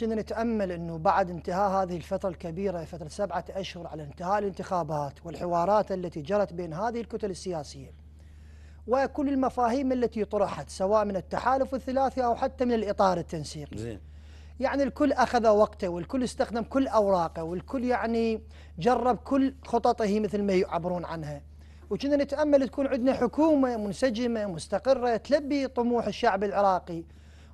كنا نتأمل أنه بعد انتهاء هذه الفترة الكبيرة فترة سبعة أشهر على انتهاء الانتخابات والحوارات التي جرت بين هذه الكتل السياسية وكل المفاهيم التي طرحت سواء من التحالف الثلاثي أو حتى من الإطار التنسيقي زين. يعني الكل أخذ وقته والكل استخدم كل أوراقه والكل يعني جرب كل خططه مثل ما يعبرون عنها وكنا نتأمل تكون عندنا حكومة منسجمة مستقرة تلبي طموح الشعب العراقي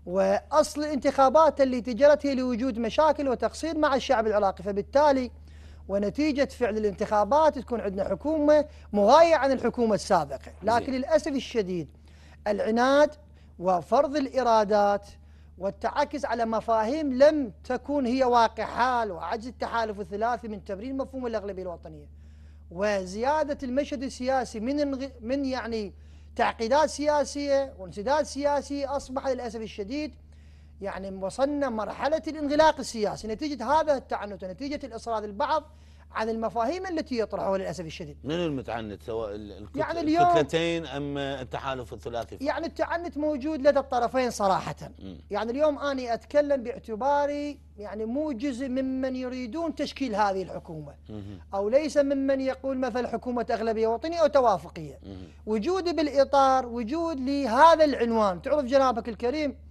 وأصل الانتخابات اللي تجرت هي لوجود مشاكل وتقصير مع الشعب العراقي فبالتالي ونتيجة فعل الانتخابات تكون عندنا حكومة مغاية عن الحكومة السابقة لكن للأسف الشديد العناد وفرض الإرادات والتعكس على مفاهيم لم تكون هي واقع حال وعجز التحالف الثلاثي من تمرين مفهوم الأغلبية الوطنية وزيادة المشهد السياسي من من يعني تعقيدات سياسية وانسداد سياسي أصبح للأسف الشديد يعني وصلنا مرحلة الانغلاق السياسي نتيجة هذا التعنت ونتيجة الإصرار البعض عن المفاهيم التي يطرحها للأسف الشديد من المتعنت سواء يعني الكتلتين يعني اليوم أم التحالف الثلاثي يعني التعنت موجود لدى الطرفين صراحة م. يعني اليوم أنا أتكلم باعتباري يعني مو جزء ممن يريدون تشكيل هذه الحكومة م. أو ليس ممن يقول مثل حكومة أغلبية وطنية أو توافقية م. وجودي بالإطار وجود لهذا العنوان تعرف جنابك الكريم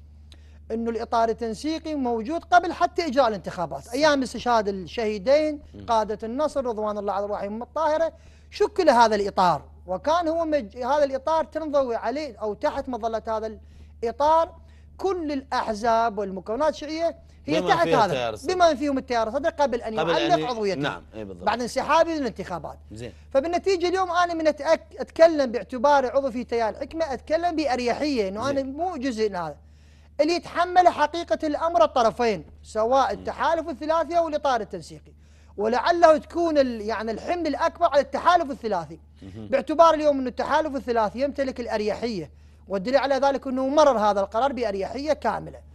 انه الاطار التنسيقي موجود قبل حتى اجراء الانتخابات، ايام استشهاد الشهيدين قاده النصر رضوان الله على الرحيم الطاهره شكل هذا الاطار وكان هو مج... هذا الاطار تنضوي عليه او تحت مظله هذا الاطار كل الاحزاب والمكونات الشيعيه هي تحت هذا بما فيهم التيار الصدر قبل ان يعلق أن... عضويته نعم أي بالضبط. بعد انسحابه من الانتخابات زين فبالنتيجه اليوم انا من أتأك... اتكلم باعتباري عضو في تيار الحكمه اتكلم باريحيه انه انا مو جزء من هذا اللي يتحمل حقيقة الأمر الطرفين سواء التحالف الثلاثي أو الإطار التنسيقي ولعله تكون يعني الحمل الأكبر على التحالف الثلاثي باعتبار اليوم أن التحالف الثلاثي يمتلك الأريحية والدليل على ذلك أنه مرر هذا القرار بأريحية كاملة